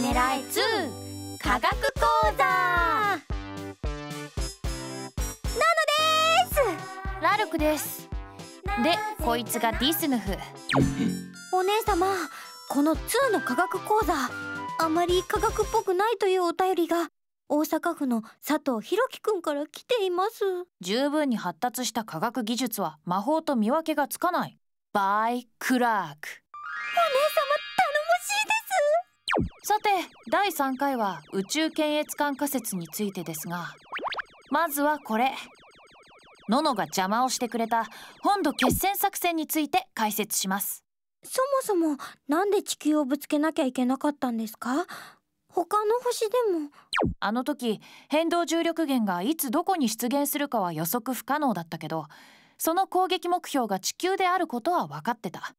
狙え2科学講座なのですラルクですでこいつがディスヌフ お姉様この2の科学講座あまり科学っぽくないというお便りが大阪府の佐藤弘樹くんから来ています十分に発達した科学技術は魔法と見分けがつかないバイ・クラークお姉第3回は宇宙検閲艦仮説についてですがまずはこれののが邪魔をしてくれた本土決戦作戦について解説しますそもそもなんで地球をぶつけなきゃいけなかったんですか他の星でもあの時変動重力源がいつどこに出現するかは予測不可能だったけどその攻撃目標が地球であることは分かってた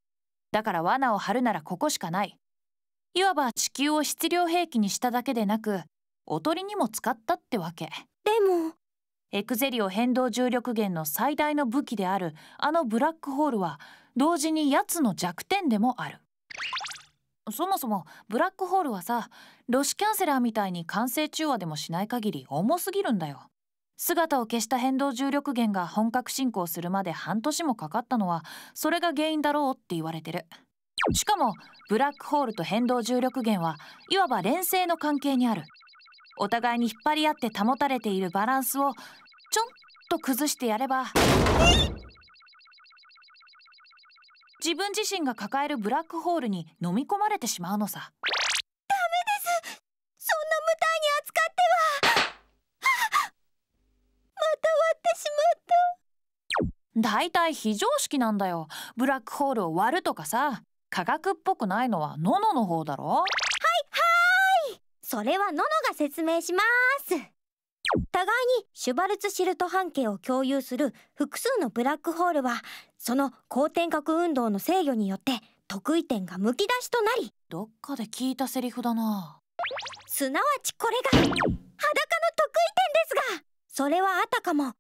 だから罠を張るならここしかないいわば地球を質量兵器にしただけでなくおとりにも使ったってわけでもエクゼリオ変動重力源の最大の武器であるあのブラックホールは同時にやつの弱点でもあるそもそもブラックホールはさロシキャンセラーみたいに完成中和でもしない限り重すぎるんだよ姿を消した変動重力源が本格進行するまで半年もかかったのはそれが原因だろうって言われてるしかもブラックホールと変動重力源はいわば連星の関係にあるお互いに引っ張り合って保たれているバランスをちょんと崩してやれば自分自身が抱えるブラックホールに飲み込まれてしまうのさダメですそんな無体に扱ってはまた割ってしまっただいたい非常識なんだよブラックホールを割るとかさ科学っぽくないのはののの方だろはいはいそれはののが説明します互いにシュバルツシルト半径を共有する複数のブラックホールはその光転角運動の制御によって得意点がむき出しとなりどっかで聞いたセリフだなすなわちこれが裸の得意点ですがそれはあたかも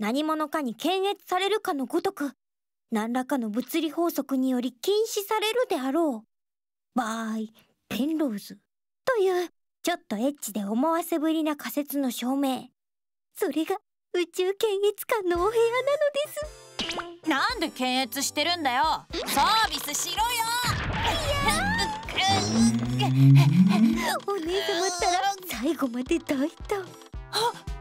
何者かに検閲されるかのごとく何らかの物理法則により禁止されるであろう。バイ、ペンローズ。という、ちょっとエッチで思わせぶりな仮説の証明。それが宇宙検閲官のお部屋なのです。なんで検閲してるんだよサービスしろよいやお姉様ったら最後まで大胆。は